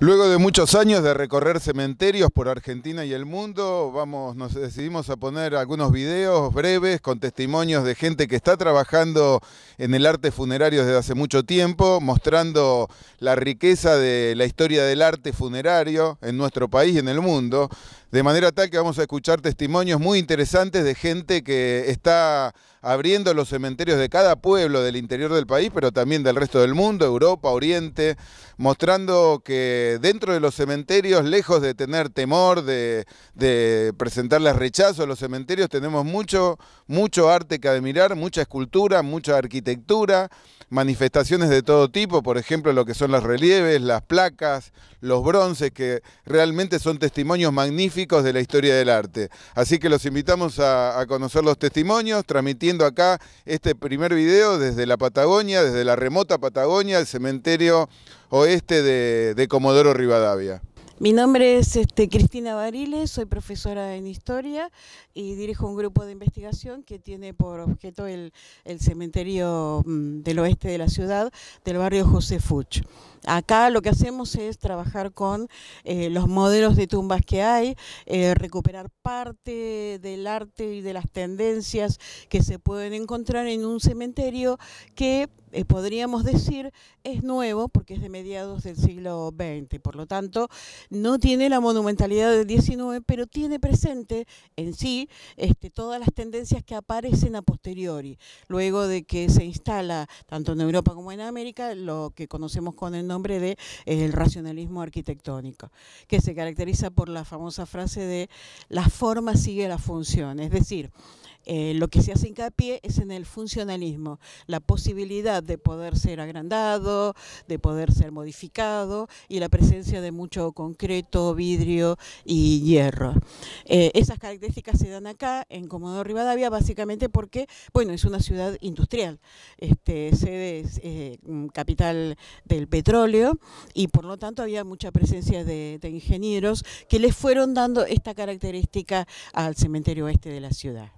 Luego de muchos años de recorrer cementerios por Argentina y el mundo, vamos, nos decidimos a poner algunos videos breves con testimonios de gente que está trabajando en el arte funerario desde hace mucho tiempo, mostrando la riqueza de la historia del arte funerario en nuestro país y en el mundo, de manera tal que vamos a escuchar testimonios muy interesantes de gente que está abriendo los cementerios de cada pueblo del interior del país, pero también del resto del mundo, Europa, Oriente, mostrando que dentro de los cementerios, lejos de tener temor, de, presentarles rechazo a los cementerios, tenemos mucho, mucho arte que admirar, mucha escultura, mucha arquitectura, manifestaciones de todo tipo, por ejemplo, lo que son los relieves, las placas, los bronces, que realmente son testimonios magníficos de la historia del arte. Así que los invitamos a, conocer los testimonios, transmitiendo acá este primer video desde la Patagonia, desde la remota Patagonia, el cementerio oeste de, de Comodoro. Rivadavia. Mi nombre es este, Cristina Bariles, soy profesora en historia y dirijo un grupo de investigación que tiene por objeto el, cementerio mm, del oeste de la ciudad, del barrio José Fuch. Acá lo que hacemos es trabajar con eh, los modelos de tumbas que hay, eh, recuperar parte del arte y de las tendencias que se pueden encontrar en un cementerio que eh, podríamos decir, es nuevo porque es de mediados del siglo XX, por lo tanto, no tiene la monumentalidad del XIX, pero tiene presente en sí este, todas las tendencias que aparecen a posteriori, luego de que se instala tanto en Europa como en América lo que conocemos con el nombre de eh, el racionalismo arquitectónico, que se caracteriza por la famosa frase de la forma sigue la función, es decir, eh, lo que se hace hincapié es en el funcionalismo, la posibilidad de poder ser agrandado, de poder ser modificado y la presencia de mucho concreto, vidrio y hierro. Eh, esas características se dan acá en Comodoro Rivadavia básicamente porque, bueno, es una ciudad industrial, este, sede eh, mm, capital del petróleo y por lo tanto había mucha presencia de, de ingenieros que les fueron dando esta característica al cementerio oeste de la ciudad.